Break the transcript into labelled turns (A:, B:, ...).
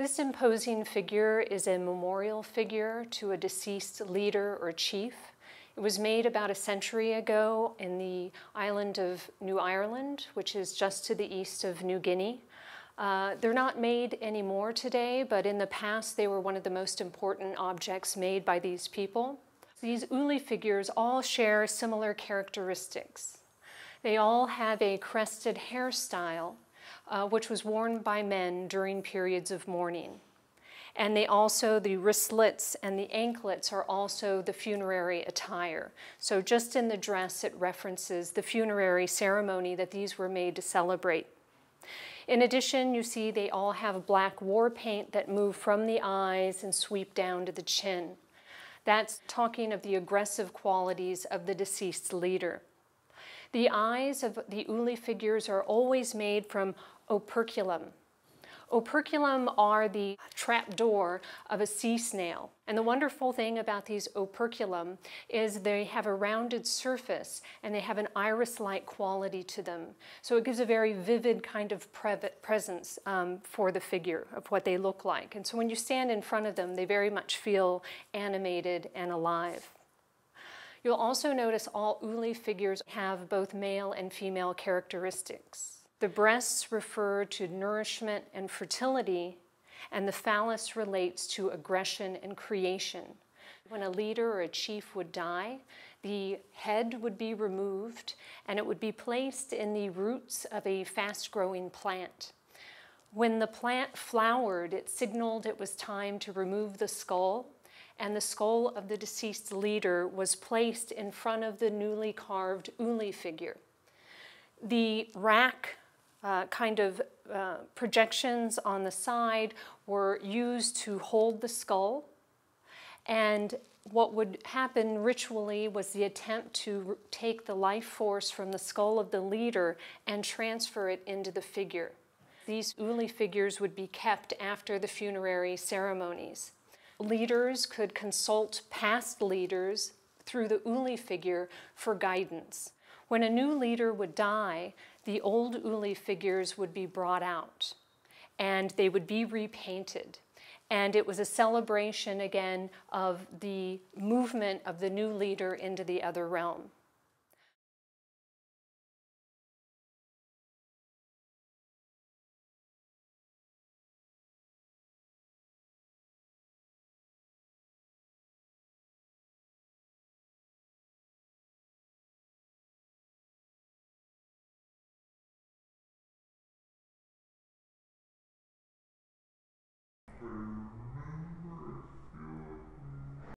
A: This imposing figure is a memorial figure to a deceased leader or chief. It was made about a century ago in the island of New Ireland, which is just to the east of New Guinea. Uh, they're not made anymore today, but in the past they were one of the most important objects made by these people. These uli figures all share similar characteristics. They all have a crested hairstyle uh, which was worn by men during periods of mourning. And they also, the wristlets and the anklets are also the funerary attire. So just in the dress, it references the funerary ceremony that these were made to celebrate. In addition, you see they all have black war paint that move from the eyes and sweep down to the chin. That's talking of the aggressive qualities of the deceased leader. The eyes of the uli figures are always made from operculum. Operculum are the trapdoor of a sea snail. And the wonderful thing about these operculum is they have a rounded surface and they have an iris-like quality to them. So it gives a very vivid kind of pre presence um, for the figure of what they look like. And so when you stand in front of them, they very much feel animated and alive. You'll also notice all uli figures have both male and female characteristics. The breasts refer to nourishment and fertility, and the phallus relates to aggression and creation. When a leader or a chief would die, the head would be removed and it would be placed in the roots of a fast growing plant. When the plant flowered, it signaled it was time to remove the skull and the skull of the deceased leader was placed in front of the newly carved Uli figure. The rack uh, kind of uh, projections on the side were used to hold the skull and what would happen ritually was the attempt to take the life force from the skull of the leader and transfer it into the figure. These uli figures would be kept after the funerary ceremonies leaders could consult past leaders through the Uli figure for guidance. When a new leader would die, the old Uli figures would be brought out and they would be repainted. And it was a celebration again of the movement of the new leader into the other realm. through mm-hmm.